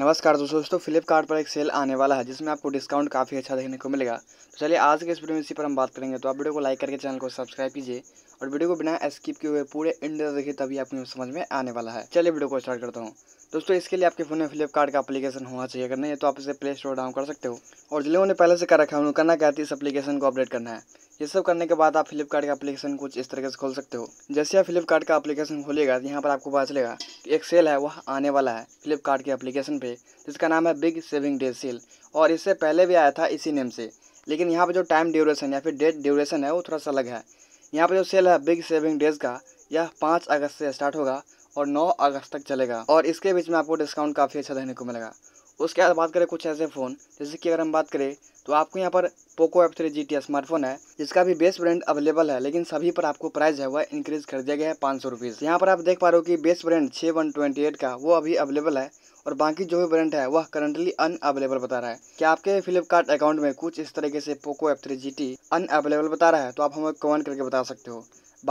नमस्कार दोस्तों दोस्तों फ्लिपकार्ट पर एक सेल आने वाला है जिसमें आपको डिस्काउंट काफ़ी अच्छा देखने को मिलेगा तो चलिए आज के इस वीडियो में इसी पर हम बात करेंगे तो आप वीडियो को लाइक करके चैनल को सब्सक्राइब कीजिए और वीडियो को बिना स्किप किए हुए पूरे इंडिया देखिए तभी आपको समझ में आने वाला है चलिए वीडियो को स्टार्ट करता हूँ दोस्तों इसके लिए आपके फोन में फ्लिपकार्ट का अपलीकेशन होना चाहिए अगर नहीं है तो आप इसे प्ले स्टोर डाउन कर सकते हो और जिन लोगों ने पहले से कर रखा है उन्होंने करना क्या है तो इस अपलीकेशन को अपडेट करना है ये सब करने के बाद आप फ्लिपकार्ट का अपलीकेशन कुछ इस तरीके से खोल सकते हो जैसे आप फ्लिपकार्ट का अपलीकेशन खोलेगा तो यहाँ पर आपको पता चलेगा कि एक सेल है वह आने वाला है फ्लिपकार्ट के अपलीकेशन पे जिसका नाम है बिग सेविंग डे सेल और इससे पहले भी आया था इसी नेम से लेकिन यहाँ पर जो टाइम ड्यूरेशन या फिर डेट ड्यूरेशन है वो थोड़ा सा अलग है यहाँ पर जो सेल है बिग सेविंग डेज का यह पाँच अगस्त से स्टार्ट होगा और नौ अगस्त तक चलेगा और इसके बीच में आपको डिस्काउंट काफ़ी अच्छा देखने को मिलेगा उसके बाद बात करें कुछ ऐसे फ़ोन जैसे कि अगर हम बात करें तो आपको यहाँ पर Poco F three G T smartphone है जिसका भी बेस ब्रांड अवेलेबल है लेकिन सभी पर आपको प्राइस है वह इंक्रीज कर दिया गया है पाँच सौ रुपीज़ यहाँ पर आप देख पा रहे हो कि बेस ब्रांड छः वन ट्वेंटी एट का वो अभी अवेलेबल है और बाकी जो भी ब्रांड है वह करंटली अन अवेलेबल बता रहा है क्या आपके फ्लिपकार्ट अकाउंट में कुछ इस तरीके से Poco F three G T unavailable बता रहा है तो आप हमें कमेंट करके बता सकते हो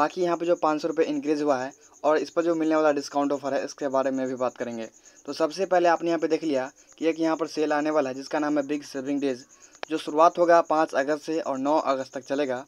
बाकी यहाँ पे जो पाँच सौ रुपये इंक्रीज हुआ है और इस पर जो मिलने वाला डिस्काउंट ऑफर है इसके बारे में भी बात करेंगे तो सबसे पहले आपने यहाँ पे देख लिया कि एक यहाँ पर सेल आने वाला है जिसका नाम है बिग सेविंग डेज जो शुरुआत होगा पाँच अगस्त से और नौ अगस्त तक चलेगा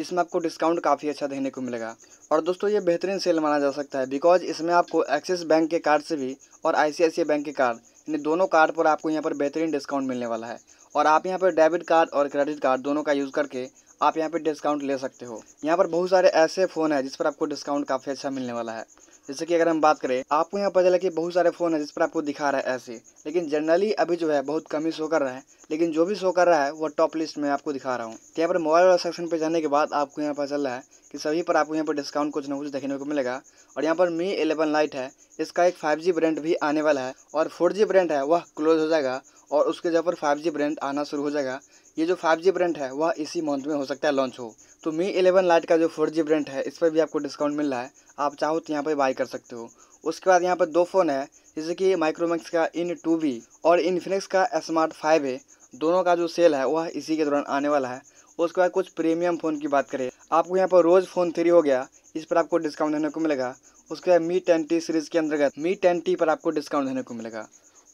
जिसमें आपको डिस्काउंट काफ़ी अच्छा देखने को मिलेगा और दोस्तों ये बेहतरीन सेल माना जा सकता है बिकॉज इसमें आपको एक्सिस बैंक के कार्ड से भी और आई बैंक के कार्ड यानी दोनों कार्ड पर आपको यहाँ पर बेहतरीन डिस्काउंट मिलने वाला है और आप यहाँ पर डेबिट कार्ड और क्रेडिट कार्ड दोनों का यूज़ करके आप यहाँ पर डिस्काउंट ले सकते हो यहाँ पर बहुत सारे ऐसे फ़ोन हैं जिस पर आपको डिस्काउंट काफ़ी अच्छा मिलने वाला है जैसे कि अगर हम बात करें आपको यहाँ पता चला कि बहुत सारे फ़ोन है जिस पर आपको दिखा रहा है ऐसे लेकिन जनरली अभी जो है बहुत कम ही शो कर रहा है लेकिन जो भी शो कर रहा है वो टॉप लिस्ट में आपको दिखा रहा हूँ तो यहाँ पर मोबाइल वाला सेक्शन पर जाने के बाद आपको यहाँ पता चल रहा है कि सभी पर आपको यहाँ पर डिस्काउंट कुछ ना कुछ देखने को मिलेगा और यहाँ पर मी एलेवन लाइट है इसका एक फाइव जी ब्रांड भी आने वाला है और फोर जी ब्रांड है वह क्लोज हो जाएगा और उसके जगह पर फाइव जी ब्रांड आना शुरू हो जाएगा ये जो फाइव जी ब्रांड है वह इसी मंथ में हो सकता है लॉन्च हो तो मी 11 लाइट का जो फोर जी ब्रांड है इस पर भी आपको डिस्काउंट मिल रहा है आप चाहो तो यहाँ पर बाई कर सकते हो उसके बाद यहाँ पर दो फ़ोन है जैसे कि माइक्रोमैक्स का इन टू बी और इन्फिनिक्स का स्मार्ट फाइव ए दोनों का जो सेल है वह इसी के दौरान आने वाला है उसके बाद कुछ प्रीमियम फ़ोन की बात करें आपको यहाँ पर रोज़ फ़ोन थ्री हो गया इस पर आपको डिस्काउंट देने को मिलेगा उसके बाद मी टेन सीरीज़ के अंतर्गत मी टेन पर आपको डिस्काउंट देने को मिलेगा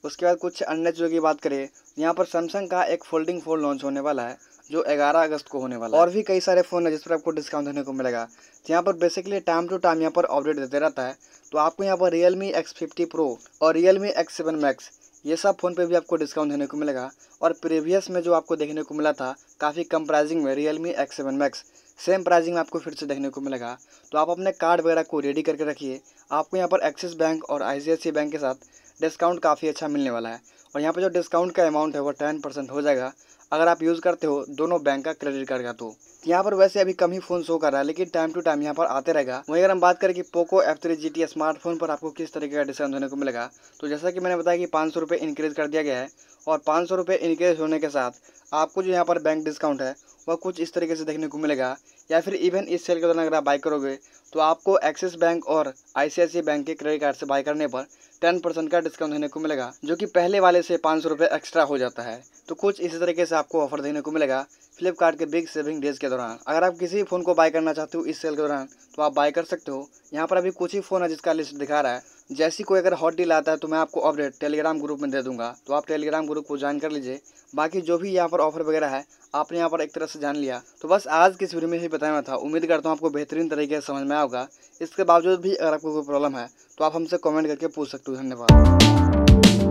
उसके बाद कुछ अन्य चीज़ों की बात करें यहाँ पर सैमसंग का एक फोल्डिंग फ़ोन लॉन्च होने वाला है जो 11 अगस्त को होने वाला है और भी कई सारे फ़ोन है जिस पर आपको डिस्काउंट देने को मिलेगा यहाँ पर बेसिकली टाइम टू टाइम यहाँ पर अपडेट देते रहता है तो आपको यहाँ पर Realme X fifty pro और Realme X seven Max ये सब फ़ोन पे भी आपको डिस्काउंट देने को मिलेगा और प्रीवियस में जो आपको देखने को मिला था काफ़ी कम प्राइसिंग में Realme X seven Max same pricing में आपको फिर से देखने को मिलेगा तो आप अपने कार्ड वगैरह को रेडी करके रखिए आपको यहाँ पर एक्सिस बैंक और आई बैंक के साथ डिस्काउंट काफ़ी अच्छा मिलने वाला है और यहाँ पर जो डिस्काउंट का अमाउंट है वो टेन परसेंट हो जाएगा अगर आप यूज़ करते हो दोनों बैंक का क्रेडिट कार्ड का तो यहाँ पर वैसे अभी कम ही फोन शो कर रहा है लेकिन टाइम टू टाइम यहाँ पर आते रहेगा वहीं अगर हम बात करें कि Poco F three G T smartphone पर आपको किस तरीके का डिस्काउंट होने को मिलेगा तो जैसा कि मैंने बताया कि पाँच सौ रुपये इंक्रीज कर दिया गया है और पाँच सौ रुपये इंक्रीज होने के साथ आपको जो यहाँ पर बैंक डिस्काउंट है वह कुछ इस तरीके से देखने को मिलेगा या फिर इवन इस सेल के दौरान अगर आप बाई करोगे तो आपको एक्सिस बैंक और आई बैंक के क्रेडिट कार्ड से बाई करने पर टेन परसेंट का डिस्काउंट देने को मिलेगा जो कि पहले वाले से पाँच सौ रुपये एक्स्ट्रा हो जाता है तो कुछ इसी तरीके से आपको ऑफर देने को मिलेगा फ्लिपकार्ट के बिग सेविंग डेज के दौरान अगर आप किसी भी फ़ोन को बाय करना चाहते हो इस सेल के दौरान तो आप बाय कर सकते हो यहाँ पर अभी कुछ ही फ़ोन है जिसका लिस्ट दिखा रहा है जैसी कोई अगर हॉट डील आता है तो मैं आपको अपडेट टेलीग्राम ग्रुप में दे दूंगा तो आप टेलीग्राम ग्रुप को ज्वाइन कर लीजिए बाकी जो भी यहाँ पर ऑफर वगैरह है आपने यहाँ पर एक तरह से जान लिया तो बस आज की इस वीडियो में ही बताया था उम्मीद करता हूँ आपको बेहतरीन तरीके से समझ में आएगा इसके बावजूद भी अगर आपको कोई प्रॉब्लम है तो आप हमसे कॉमेंट करके पूछ सकते हो धन्यवाद